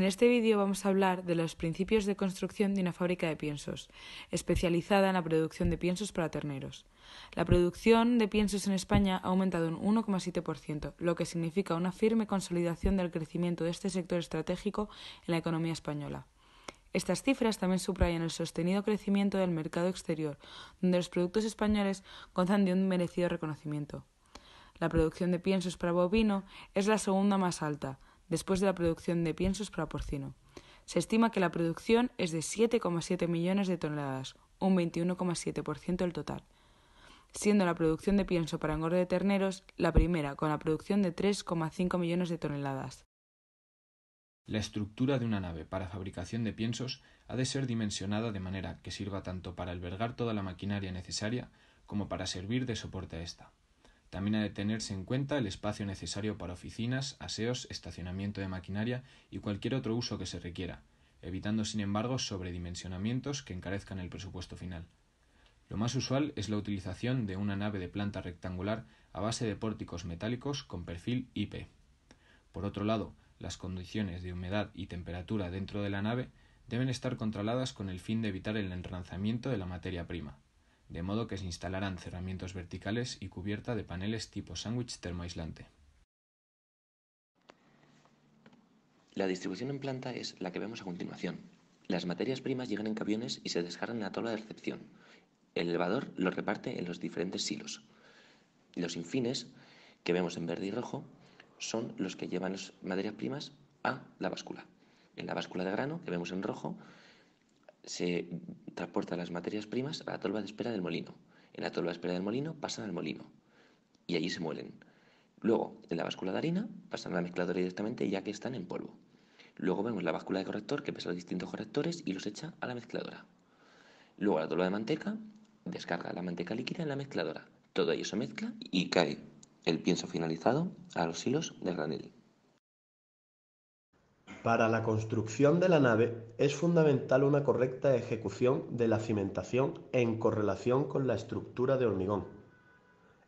En este vídeo vamos a hablar de los principios de construcción de una fábrica de piensos, especializada en la producción de piensos para terneros. La producción de piensos en España ha aumentado un 1,7%, lo que significa una firme consolidación del crecimiento de este sector estratégico en la economía española. Estas cifras también subrayan el sostenido crecimiento del mercado exterior, donde los productos españoles gozan de un merecido reconocimiento. La producción de piensos para bovino es la segunda más alta, después de la producción de piensos para porcino. Se estima que la producción es de 7,7 millones de toneladas, un 21,7% del total, siendo la producción de pienso para engorde de terneros la primera, con la producción de 3,5 millones de toneladas. La estructura de una nave para fabricación de piensos ha de ser dimensionada de manera que sirva tanto para albergar toda la maquinaria necesaria como para servir de soporte a esta. También ha de tenerse en cuenta el espacio necesario para oficinas, aseos, estacionamiento de maquinaria y cualquier otro uso que se requiera, evitando sin embargo sobredimensionamientos que encarezcan el presupuesto final. Lo más usual es la utilización de una nave de planta rectangular a base de pórticos metálicos con perfil IP. Por otro lado, las condiciones de humedad y temperatura dentro de la nave deben estar controladas con el fin de evitar el enranzamiento de la materia prima de modo que se instalarán cerramientos verticales y cubierta de paneles tipo sándwich termoaislante. La distribución en planta es la que vemos a continuación. Las materias primas llegan en camiones y se descargan en la tabla de recepción. El elevador lo reparte en los diferentes silos. Los infines, que vemos en verde y rojo, son los que llevan las materias primas a la báscula. En la báscula de grano, que vemos en rojo, se transportan las materias primas a la tolva de espera del molino. En la tolva de espera del molino pasan al molino y allí se muelen. Luego, en la báscula de harina, pasan a la mezcladora directamente ya que están en polvo. Luego vemos la báscula de corrector que pesa los distintos correctores y los echa a la mezcladora. Luego la tolva de manteca descarga la manteca líquida en la mezcladora. Todo ello se mezcla y cae el pienso finalizado a los hilos de granel. Para la construcción de la nave es fundamental una correcta ejecución de la cimentación en correlación con la estructura de hormigón.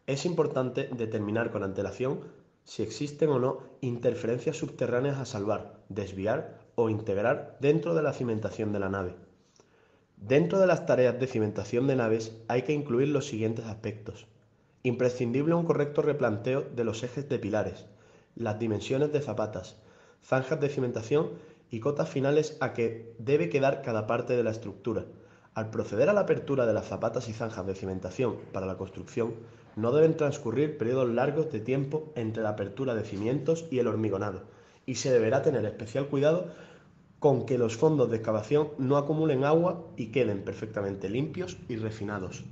Es importante determinar con antelación si existen o no interferencias subterráneas a salvar, desviar o integrar dentro de la cimentación de la nave. Dentro de las tareas de cimentación de naves hay que incluir los siguientes aspectos. Imprescindible un correcto replanteo de los ejes de pilares, las dimensiones de zapatas, zanjas de cimentación y cotas finales a que debe quedar cada parte de la estructura. Al proceder a la apertura de las zapatas y zanjas de cimentación para la construcción, no deben transcurrir periodos largos de tiempo entre la apertura de cimientos y el hormigonado, y se deberá tener especial cuidado con que los fondos de excavación no acumulen agua y queden perfectamente limpios y refinados.